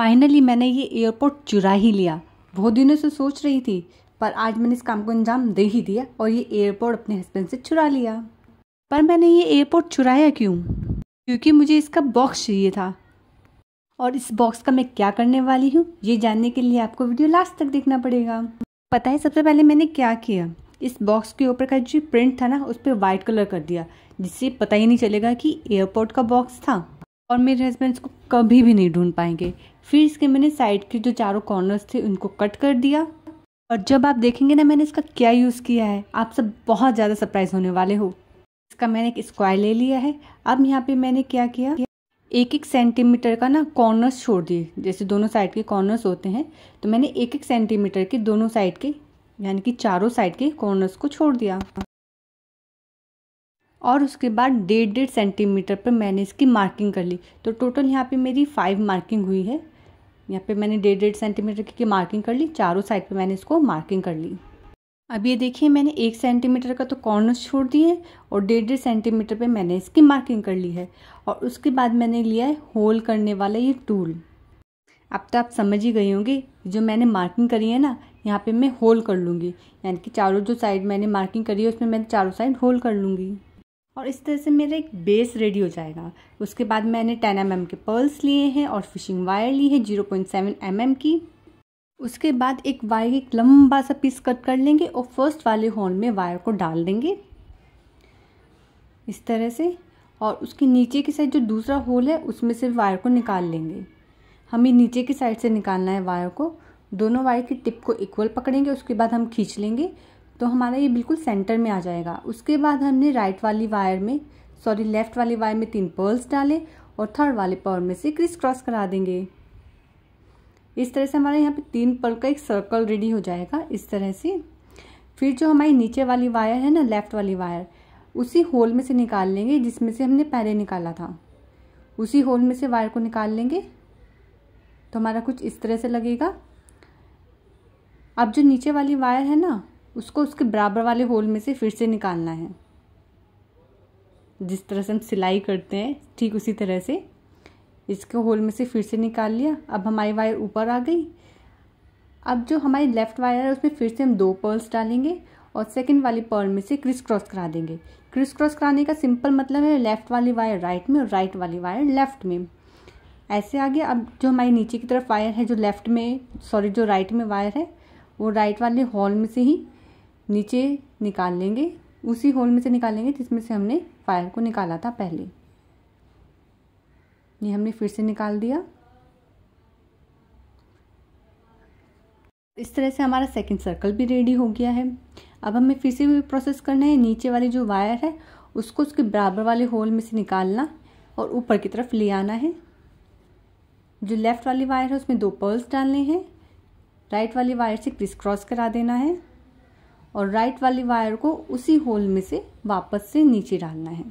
finally मैंने ये airport चुरा ही लिया बहुत दिनों से सोच रही थी पर आज मैंने इस काम को अंजाम दे ही दिया और ये एयरपोर्ट अपने हस्बैंड से चुरा लिया पर मैंने ये एयरपोर्ट चुराया क्यों क्योंकि मुझे इसका बॉक्स चाहिए था और इस बॉक्स का मैं क्या करने वाली हूँ ये जानने के लिए आपको वीडियो लास्ट तक देखना पड़ेगा पता है सबसे पहले मैंने क्या किया इस बॉक्स के ऊपर का जो प्रिंट था ना उस पर वाइट कलर कर दिया जिससे पता ही नहीं चलेगा कि एयरपोर्ट का बॉक्स था और मेरे हस्बैंड इसको कभी भी नहीं ढूंढ पाएंगे फिर इसके मैंने साइड के जो चारों कॉर्नर्स थे उनको कट कर दिया और जब आप देखेंगे ना मैंने इसका क्या यूज़ किया है आप सब बहुत ज़्यादा सरप्राइज होने वाले हो इसका मैंने एक स्क्वायर ले लिया है अब यहाँ पे मैंने क्या किया एक एक सेंटीमीटर का ना कॉर्नर्स छोड़ दिए जैसे दोनों साइड के कॉर्नर्स होते हैं तो मैंने एक एक सेंटीमीटर के दोनों साइड के यानी कि चारों साइड के कॉर्नर्स को छोड़ दिया और उसके बाद डेढ़ डेढ़ सेंटीमीटर पर मैंने इसकी मार्किंग कर ली तो टोटल यहाँ पे मेरी फाइव मार्किंग हुई है यहाँ पे मैंने डेढ़ डेढ़ सेंटीमीटर की मार्किंग कर ली चारों साइड पे मैंने इसको मार्किंग कर ली अब ये देखिए मैंने एक सेंटीमीटर का तो कॉर्नर छोड़ दिए और डेढ़ डेढ़ सेंटीमीटर पे मैंने इसकी मार्किंग कर ली है और उसके बाद मैंने लिया है होल करने वाला ये टूल अब तो आप समझ ही गई होंगे जो मैंने मार्किंग करी है ना यहाँ पे मैं होल कर लूँगी यानी कि चारों जो साइड मैंने मार्किंग करी है उसमें मैं चारों साइड होल कर लूँगी और इस तरह से मेरा एक बेस रेडी हो जाएगा उसके बाद मैंने 10 एम mm के पर्ल्स लिए हैं और फिशिंग वायर ली है 0.7 पॉइंट mm की उसके बाद एक वायर एक लंबा सा पीस कट कर लेंगे और फर्स्ट वाले होल में वायर को डाल देंगे इस तरह से और उसके नीचे की साइड जो दूसरा होल है उसमें से वायर को निकाल लेंगे हमें नीचे की साइड से निकालना है वायर को दोनों वायर की टिप को इक्वल पकड़ेंगे उसके बाद हम खींच लेंगे तो हमारा ये बिल्कुल सेंटर में आ जाएगा उसके बाद हमने राइट वाली वायर में सॉरी लेफ्ट वाली वायर में तीन पर्ल्स डाले और थर्ड वाले पर्ल में से क्रिस क्रॉस करा देंगे इस तरह से हमारे यहाँ पे तीन पर्ल का एक सर्कल रेडी हो जाएगा इस तरह से फिर जो हमारी नीचे वाली वायर है ना लेफ्ट वाली वायर उसी होल में से निकाल लेंगे जिसमें से हमने पहले निकाला था उसी होल में से वायर को निकाल लेंगे तो हमारा कुछ इस तरह से लगेगा अब जो नीचे वाली वायर है ना उसको उसके बराबर वाले होल में से फिर से निकालना है जिस तरह से हम सिलाई करते हैं ठीक उसी तरह से इसके होल में से फिर से निकाल लिया अब हमारी वायर ऊपर आ गई अब जो हमारी लेफ़्ट वायर है उसमें फिर से हम दो पर्ल्स डालेंगे और सेकंड वाली पर्ल में से क्रिस क्रॉस करा देंगे क्रिस क्रॉस कराने का सिंपल मतलब है लेफ़्ट वाली वायर राइट में और राइट वाली वायर लेफ़्ट में ऐसे आगे अब जो हमारी नीचे की तरफ वायर है जो लेफ़्ट में सॉरी जो राइट में वायर है वो राइट वाले हॉल में से ही नीचे निकाल लेंगे उसी होल में से निकालेंगे जिसमें से हमने फायर को निकाला था पहले ये हमने फिर से निकाल दिया इस तरह से हमारा सेकंड सर्कल भी रेडी हो गया है अब हमें फिर से भी प्रोसेस करना है नीचे वाली जो वायर है उसको उसके बराबर वाले होल में से निकालना और ऊपर की तरफ ले आना है जो लेफ़्ट वाली वायर है उसमें दो पर्ल्स डालने हैं राइट वाली वायर से क्रिस क्रॉस करा देना है और राइट वाली वायर को उसी होल में से वापस से नीचे डालना है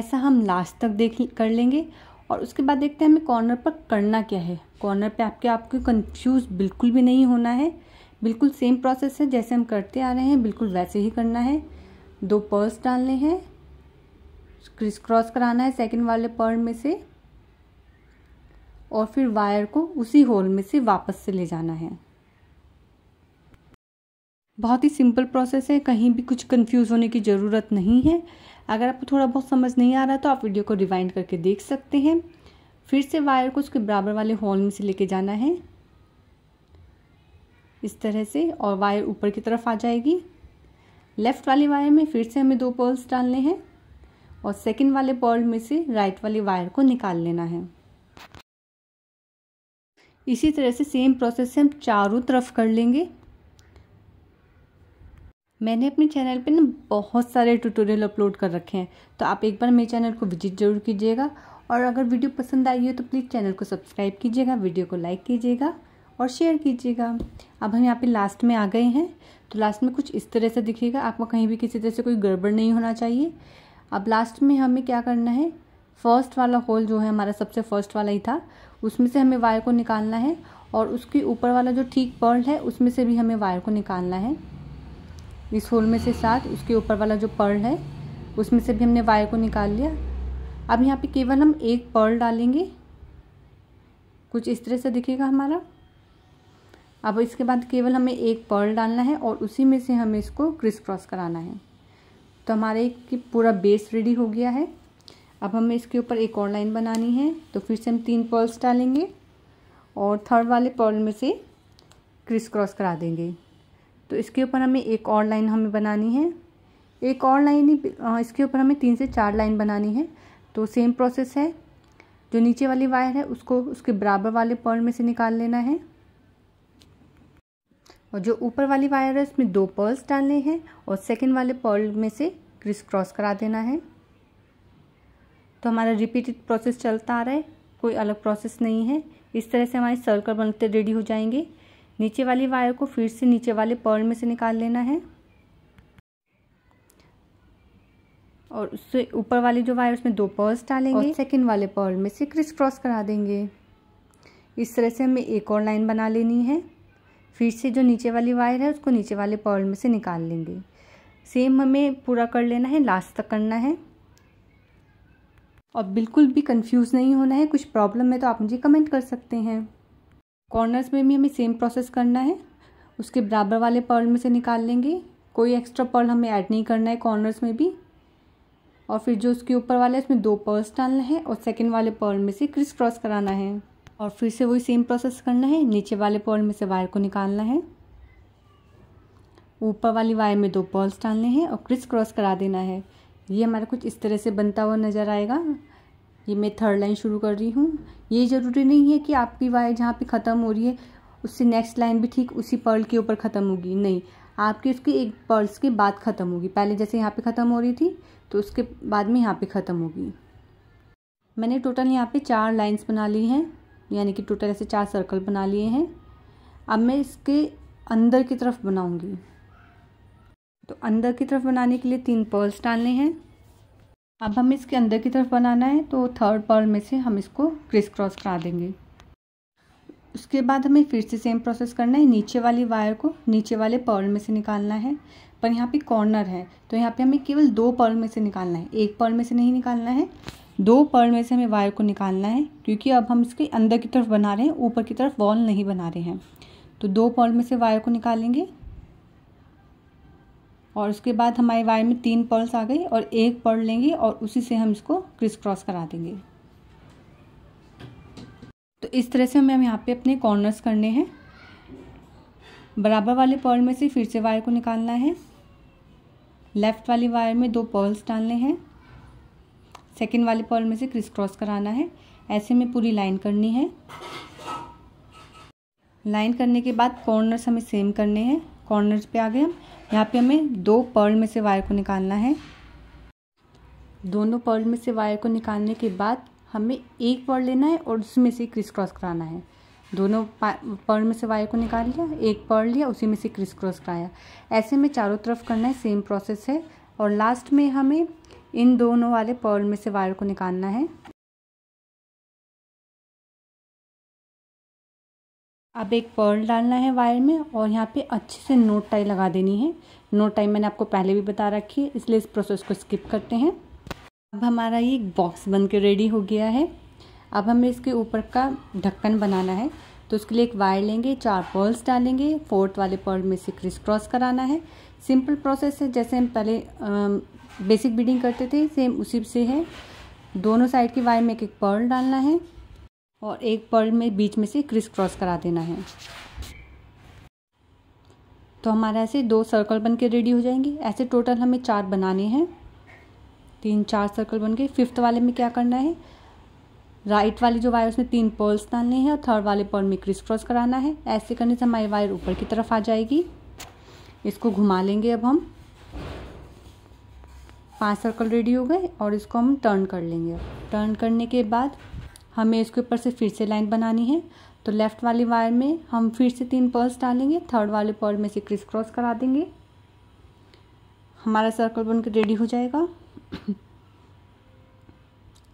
ऐसा हम लास्ट तक देख कर लेंगे और उसके बाद देखते हैं हमें कॉर्नर पर करना क्या है कॉर्नर पे आपके आपको कंफ्यूज बिल्कुल भी नहीं होना है बिल्कुल सेम प्रोसेस है जैसे हम करते आ रहे हैं बिल्कुल वैसे ही करना है दो पर्स डालने हैं क्रिस क्रॉस कराना है सेकंड वाले पर्ल में से और फिर वायर को उसी होल में से वापस से ले जाना है बहुत ही सिंपल प्रोसेस है कहीं भी कुछ कंफ्यूज होने की ज़रूरत नहीं है अगर आपको थोड़ा बहुत समझ नहीं आ रहा तो आप वीडियो को रिवाइंड करके देख सकते हैं फिर से वायर को उसके बराबर वाले होल में से लेके जाना है इस तरह से और वायर ऊपर की तरफ आ जाएगी लेफ़्ट वाली वायर में फिर से हमें दो पर्ल्स डालने हैं और सेकेंड वाले पर्ल में से राइट वाली वायर को निकाल लेना है इसी तरह से सेम प्रोसेस से हम चारों तरफ कर लेंगे मैंने अपने चैनल पे ना बहुत सारे ट्यूटोरियल अपलोड कर रखे हैं तो आप एक बार मेरे चैनल को विजिट ज़रूर कीजिएगा और अगर वीडियो पसंद आई हो तो प्लीज़ चैनल को सब्सक्राइब कीजिएगा वीडियो को लाइक कीजिएगा और शेयर कीजिएगा अब हम यहाँ पे लास्ट में आ गए हैं तो लास्ट में कुछ इस तरह से दिखेगा आपको कहीं भी किसी तरह से कोई गड़बड़ नहीं होना चाहिए अब लास्ट में हमें क्या करना है फर्स्ट वाला होल जो है हमारा सबसे फर्स्ट वाला ही था उसमें से हमें वायर को निकालना है और उसके ऊपर वाला जो ठीक पर्ल है उसमें से भी हमें वायर को निकालना है इस होल में से सात उसके ऊपर वाला जो पर्ल है उसमें से भी हमने वायर को निकाल लिया अब यहाँ पे केवल हम एक पर्ल डालेंगे कुछ इस तरह से दिखेगा हमारा अब इसके बाद केवल हमें एक पर्ल डालना है और उसी में से हमें इसको क्रिस क्रॉस कराना है तो हमारे की पूरा बेस रेडी हो गया है अब हमें इसके ऊपर एक और लाइन बनानी है तो फिर से हम तीन पर्ल्स डालेंगे और थर्ड वाले पर्ल में से क्रिस क्रॉस करा देंगे तो इसके ऊपर हमें एक और लाइन हमें बनानी है एक और लाइन ही इसके ऊपर हमें तीन से चार लाइन बनानी है तो सेम प्रोसेस है जो नीचे वाली वायर है उसको उसके बराबर वाले पर्ल में से निकाल लेना है और जो ऊपर वाली वायर है उसमें दो पर्ल्स डालने हैं और सेकेंड वाले पर्ल में से क्रिस क्रॉस करा देना है तो हमारा रिपीटेड प्रोसेस चलता आ रहा है कोई अलग प्रोसेस नहीं है इस तरह से हमारे सर्कल बनते रेडी हो जाएंगे नीचे वाली वायर को फिर से नीचे वाले पर्ल में से निकाल लेना है और उससे ऊपर वाली जो वायर उसमें दो पर्ल्स डालेंगे और सेकेंड वाले पर्ल में से क्रिस क्रॉस करा देंगे इस तरह से हमें एक और लाइन बना लेनी है फिर से जो नीचे वाली वायर है उसको नीचे वाले पर्ल में से निकाल लेंगे सेम हमें पूरा कर लेना है लास्ट तक करना है और बिल्कुल भी कंफ्यूज नहीं होना है कुछ प्रॉब्लम है तो आप मुझे कमेंट कर सकते हैं कॉर्नर्स में भी हमें सेम प्रोसेस करना है उसके बराबर वाले पर्ल में से निकाल लेंगे कोई एक्स्ट्रा पर्ल हमें ऐड नहीं करना है कॉर्नर्स में भी और फिर जो उसके ऊपर वाला है उसमें दो पर्ल्स डालना है और सेकेंड वाले पर्ल में से क्रिस क्रॉस कराना है और फिर से वही सेम प्रोसेस करना है नीचे वाले पर्ल में से वायर को निकालना है ऊपर वाली वायर में दो पर्ल्स डालने हैं और क्रिस क्रॉस करा देना है ये हमारा कुछ इस तरह से बनता हुआ नज़र आएगा ये मैं थर्ड लाइन शुरू कर रही हूँ ये ज़रूरी नहीं है कि आपकी वायर जहाँ पे ख़त्म हो रही है उससे नेक्स्ट लाइन भी ठीक उसी पर्ल के ऊपर ख़त्म होगी नहीं आपकी उसकी एक पर्ल्स के बाद ख़त्म होगी पहले जैसे यहाँ पे ख़त्म हो रही थी तो उसके बाद में यहाँ पे ख़त्म होगी मैंने टोटल यहाँ पे चार लाइन्स बना ली हैं यानी कि टोटल ऐसे चार सर्कल बना लिए हैं अब मैं इसके अंदर की तरफ बनाऊँगी तो अंदर की तरफ बनाने के लिए तीन पर्ल्स डालने हैं अब हम इसके अंदर की तरफ बनाना है तो थर्ड पर्ल में से हम इसको क्रिस क्रॉस करा देंगे उसके बाद हमें फिर से सेम प्रोसेस करना है नीचे वाली वायर को नीचे वाले पर्ल में से निकालना है पर यहाँ पे कॉर्नर है तो यहाँ पे हमें केवल दो पर्ल में से निकालना है एक पर्ल में से नहीं निकालना है दो पर्ल में से हमें वायर को निकालना है क्योंकि अब हम इसके अंदर की तरफ बना रहे हैं ऊपर की तरफ वॉल नहीं बना रहे हैं तो दो पर्ल में से वायर को निकालेंगे और उसके बाद हमारे वायर में तीन पर्ल्स आ गई और एक पर्ल लेंगे और उसी से हम इसको क्रिस क्रॉस करा देंगे तो इस तरह से हमें हम यहाँ पे अपने कॉर्नर्स करने हैं बराबर वाले पर्ल में से फिर से वायर को निकालना है लेफ़्ट वाली वायर में दो पर्ल्स डालने हैं सेकेंड वाले पर्ल में से क्रिस क्रॉस कराना है ऐसे में पूरी लाइन करनी है लाइन करने के बाद कॉर्नर्स हमें सेम करने हैं कॉर्नर्स पे आ गए हम यहाँ पे हमें दो पर्ल में से वायर को निकालना है दोनों पर्ल में से वायर को निकालने के बाद हमें एक पर्ल लेना है और उसमें से क्रिस क्रॉस कराना है दोनों पर्ल में से वायर को निकाल लिया एक पर्ल लिया उसी में से क्रिस क्रॉस कराया ऐसे में चारों तरफ करना है सेम प्रोसेस है और लास्ट में हमें इन दोनों वाले पर्ल में से वायर को निकालना है अब एक पर्ल डालना है वायर में और यहाँ पे अच्छे से नोट टाई लगा देनी है नोट टाई मैंने आपको पहले भी बता रखी है इसलिए इस प्रोसेस को स्किप करते हैं अब हमारा ये बॉक्स बन के रेडी हो गया है अब हमें इसके ऊपर का ढक्कन बनाना है तो उसके लिए एक वायर लेंगे चार पर्ल्स डालेंगे फोर्थ वाले पर्ल में से क्रिस क्रॉस कराना है सिंपल प्रोसेस है जैसे हम पहले बेसिक बीडिंग करते थे सेम उसी से है दोनों साइड की वायर में एक एक पर्ल डालना है और एक पर्ल में बीच में से क्रिस क्रॉस करा देना है तो हमारा ऐसे दो सर्कल बन के रेडी हो जाएंगे ऐसे टोटल हमें चार बनाने हैं तीन चार सर्कल बन के फिफ्थ वाले में क्या करना है राइट वाली जो वायर उसमें तीन पर्ल्स डालने हैं और थर्ड वाले पर्ल में क्रिस क्रॉस कराना है ऐसे करने से हमारी वायर ऊपर की तरफ आ जाएगी इसको घुमा लेंगे अब हम पांच सर्कल रेडी हो गए और इसको हम टर्न कर लेंगे टर्न करने के बाद हमें इसके ऊपर से फिर से लाइन बनानी है तो लेफ़्ट वाली वायर में हम फिर से तीन पर्ल्स डालेंगे थर्ड वाले पर्ल में से क्रिस क्रॉस करा देंगे हमारा सर्कल बन रेडी हो जाएगा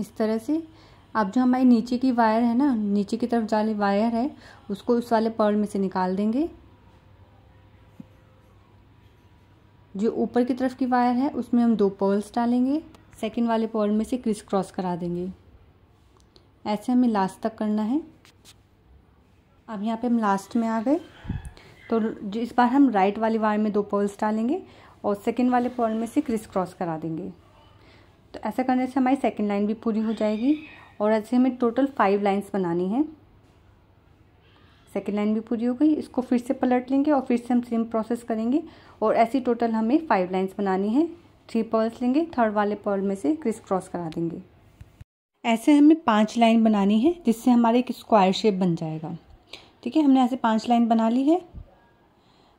इस तरह से अब जो हमारी नीचे की वायर है ना नीचे की तरफ जाली वायर है उसको उस वाले पर्ल में से निकाल देंगे जो ऊपर की तरफ की वायर है उसमें हम दो पर्ल्स डालेंगे सेकंड वाले पर्ल में से क्रिस क्रॉस करा देंगे ऐसे हमें लास्ट तक करना है अब यहाँ पे हम लास्ट में आ गए तो इस बार हम राइट वाली वायर में दो पर्ल्स डालेंगे और सेकेंड वाले पर्ल में से क्रिस क्रॉस करा देंगे तो ऐसा करने से हमारी सेकेंड लाइन भी पूरी हो जाएगी और ऐसे हमें टोटल फाइव लाइन्स बनानी है सेकेंड लाइन भी पूरी हो गई इसको फिर से पलट लेंगे और फिर से हम सेम प्रोसेस करेंगे और ऐसी टोटल हमें फाइव लाइन्स बनानी है थ्री पर्ल्स लेंगे थर्ड वाले पर्ल में से क्रिस क्रॉस करा देंगे ऐसे हमें पांच लाइन बनानी है जिससे हमारे एक स्क्वायर शेप बन जाएगा ठीक है हमने ऐसे पांच लाइन बना ली है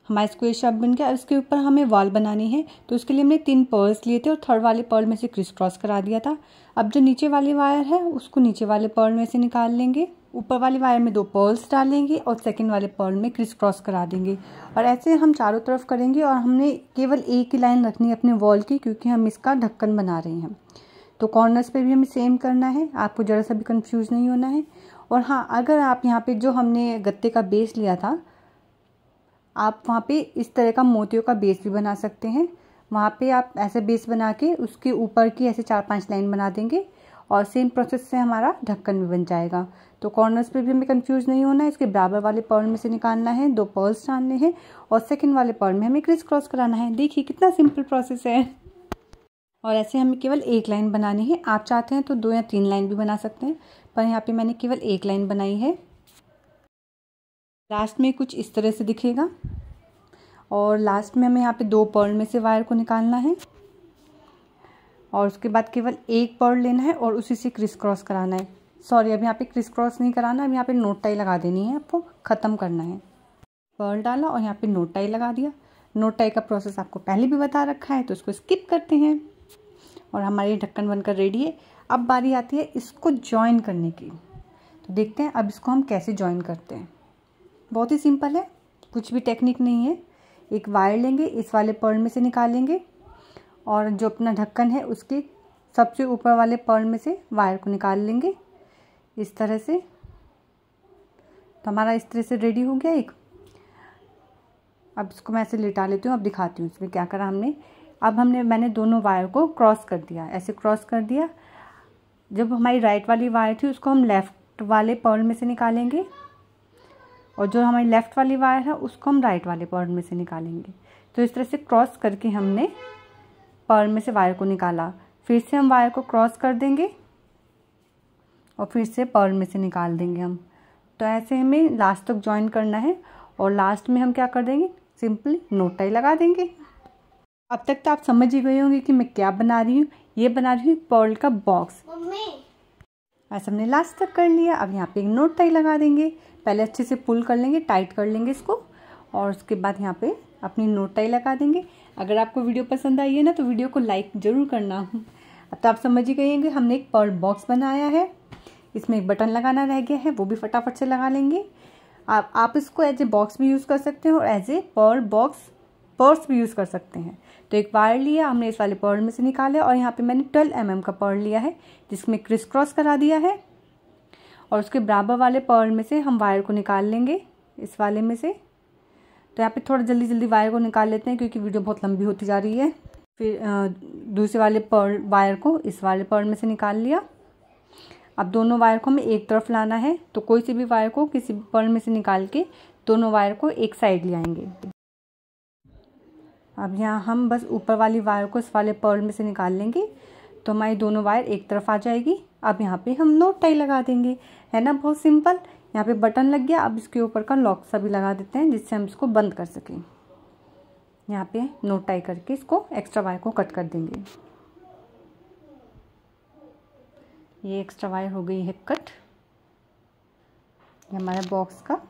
हमारा स्क्वायर शेप बन गया इसके ऊपर हमें वॉल बनानी है तो उसके लिए हमने तीन पर्ल्स लिए थे और थर्ड वाले पर्ल में से क्रिस क्रॉस करा दिया था अब जो नीचे वाली वायर है उसको नीचे वाले पर्ल में से निकाल लेंगे ऊपर वाली वायर में दो पर्ल्स डालेंगे और सेकेंड वाले पर्ल में क्रिस क्रॉस करा देंगे और ऐसे हम चारों तरफ करेंगे और हमने केवल एक ही लाइन रखनी है अपने वॉल की क्योंकि हम इसका ढक्कन बना रहे हैं तो कॉर्नर्स पे भी हमें सेम करना है आपको ज़रा सा भी कंफ्यूज नहीं होना है और हाँ अगर आप यहाँ पे जो हमने गत्ते का बेस लिया था आप वहाँ पे इस तरह का मोतियों का बेस भी बना सकते हैं वहाँ पे आप ऐसे बेस बना के उसके ऊपर की ऐसे चार पांच लाइन बना देंगे और सेम प्रोसेस से हमारा ढक्कन भी बन जाएगा तो कॉर्नर्स पे भी हमें कंफ्यूज नहीं होना है इसके बराबर वाले पर्ल में से निकालना है दो पर्ल्स डालने हैं और सेकंड वाले पर्ल में हमें क्रिस क्रॉस कराना है देखिए कितना सिंपल प्रोसेस है और ऐसे हमें केवल एक लाइन बनानी है आप चाहते हैं तो दो या तीन लाइन भी बना सकते हैं पर यहाँ पे मैंने केवल एक लाइन बनाई है लास्ट में कुछ इस तरह से दिखेगा और लास्ट में हमें यहाँ पे दो पर्ल में से वायर को निकालना है और उसके बाद केवल एक पर्ल लेना है और उसी से क्रिस क्रॉस कराना है सॉरी अब यहाँ पे क्रिस क्रॉस नहीं कराना अब यहाँ पे नोट टाई लगा देनी है आपको ख़त्म करना है पर्ल डाला और यहाँ पे नोट टाई लगा दिया नोट टाई का प्रोसेस आपको पहले भी बता रखा है तो उसको स्किप करते हैं और हमारी ढक्कन बनकर रेडी है अब बारी आती है इसको ज्वाइन करने की तो देखते हैं अब इसको हम कैसे ज्वाइन करते हैं बहुत ही सिंपल है कुछ भी टेक्निक नहीं है एक वायर लेंगे इस वाले पर्ल में से निकालेंगे और जो अपना ढक्कन है उसके सबसे ऊपर वाले पर्ल में से वायर को निकाल लेंगे इस तरह से तो हमारा इस तरह से रेडी हो गया एक अब इसको मैं ऐसे लिटा लेती हूँ अब दिखाती हूँ इसमें क्या करा हमने अब हमने मैंने दोनों वायर को क्रॉस कर दिया ऐसे क्रॉस कर दिया जब हमारी राइट वाली वायर थी उसको हम लेफ़्ट वाले पर्ल में से निकालेंगे और जो हमारी लेफ़्ट वाली वायर है उसको हम राइट वाले पर्ल में से निकालेंगे तो इस तरह से क्रॉस करके हमने पर्ल में से वायर को निकाला फिर से हम वायर को क्रॉस कर देंगे और फिर से पर्ल में से निकाल देंगे हम तो ऐसे हमें लास्ट तक ज्वाइन करना है और लास्ट में हम क्या कर देंगे सिंपली नोट टाई लगा देंगे अब तक तो आप समझ ही गए होंगे कि मैं क्या बना रही हूँ ये बना रही हूँ पर्ल का बॉक्स ऐसा हमने लास्ट तक कर लिया अब यहाँ पे एक नोट टाई लगा देंगे पहले अच्छे से पुल कर लेंगे टाइट कर लेंगे इसको और उसके बाद यहाँ पे अपनी नोट टाई लगा देंगे अगर आपको वीडियो पसंद आई है ना तो वीडियो को लाइक ज़रूर करना अब तो आप समझ ही गए होंगे हमने एक पर्ल बॉक्स बनाया है इसमें एक बटन लगाना रह गया है वो भी फटाफट से लगा लेंगे आप आप इसको एज ए बॉक्स भी यूज़ कर सकते हैं और as a pearl box purse भी यूज़ कर सकते हैं तो एक वायर लिया हमने इस वाले पर्ल में से निकाला और यहाँ पे मैंने ट्वेल्व एम mm का पर्ल लिया है जिसमें क्रिस क्रॉस करा दिया है और उसके बराबर वाले पर्ल में से हम वायर को निकाल लेंगे इस वाले में से तो यहाँ पे थोड़ा जल्दी जल्दी वायर को निकाल लेते हैं क्योंकि वीडियो बहुत लंबी होती जा रही है फिर दूसरे वाले पर्ल वायर को इस वाले पर्ल में से निकाल लिया अब दोनों वायर को हमें एक तरफ लाना है तो कोई सी भी वायर को किसी भी पर्ल में से निकाल के दोनों वायर को एक साइड ले आएंगे अब यहाँ हम बस ऊपर वाली वायर को इस वाले पर्ल में से निकाल लेंगे तो हमारी दोनों वायर एक तरफ आ जाएगी अब यहाँ पे हम नोट टाई लगा देंगे है ना बहुत सिंपल यहाँ पे बटन लग गया अब इसके ऊपर का लॉक सा भी लगा देते हैं जिससे हम इसको बंद कर सकें यहाँ पे नोट टाई करके इसको एक्स्ट्रा वायर को कट कर देंगे ये एक्स्ट्रा वायर हो गई है कट ये हमारा बॉक्स का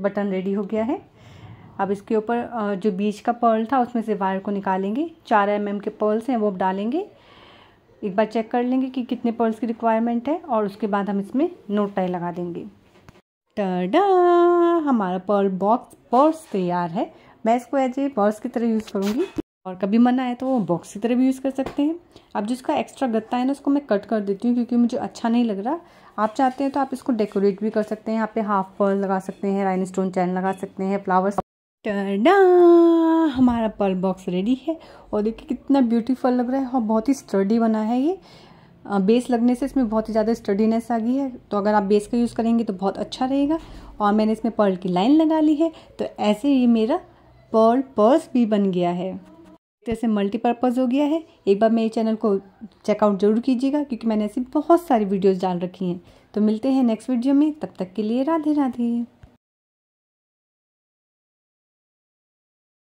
बटन रेडी हो गया है अब इसके ऊपर जो बीच का पर्ल था उसमें से वायर को निकालेंगे चार एम एम के पर्ल्स हैं वो अब डालेंगे एक बार चेक कर लेंगे कि कितने पर्ल्स की रिक्वायरमेंट है और उसके बाद हम इसमें नोट टाई लगा देंगे टडा हमारा पर्ल बॉक्स पर्स तैयार है मैं इसको एज ए पर्स की तरह यूज़ करूँगी और कभी मन आए तो वो बॉक्स की तरह भी यूज़ कर सकते हैं अब जिसका एक्स्ट्रा गत्ता है ना उसको मैं कट कर देती हूँ क्योंकि मुझे अच्छा नहीं लग रहा आप चाहते हैं तो आप इसको डेकोरेट भी कर सकते हैं यहाँ पे हाफ पर्ल लगा सकते हैं राइन स्टोन चैन लगा सकते हैं फ्लावर्स टर्डा हमारा पर्ल बॉक्स रेडी है और देखिए कितना ब्यूटीफुल लग रहा है और हाँ, बहुत ही स्टडी बना है ये बेस लगने से इसमें बहुत ही ज़्यादा स्टडीनेस आ गई है तो अगर आप बेस का यूज़ करेंगे तो बहुत अच्छा रहेगा और मैंने इसमें पर्ल की लाइन लगा ली है तो ऐसे ये मेरा पर्ल पर्स भी बन गया है तरह तो से मल्टीपर्पज़ हो गया है एक बार मेरे चैनल को चेकआउट जरूर कीजिएगा क्योंकि मैंने ऐसी बहुत सारी वीडियोज़ डाल रखी हैं तो मिलते हैं नेक्स्ट वीडियो में तब तक के लिए राधे राधे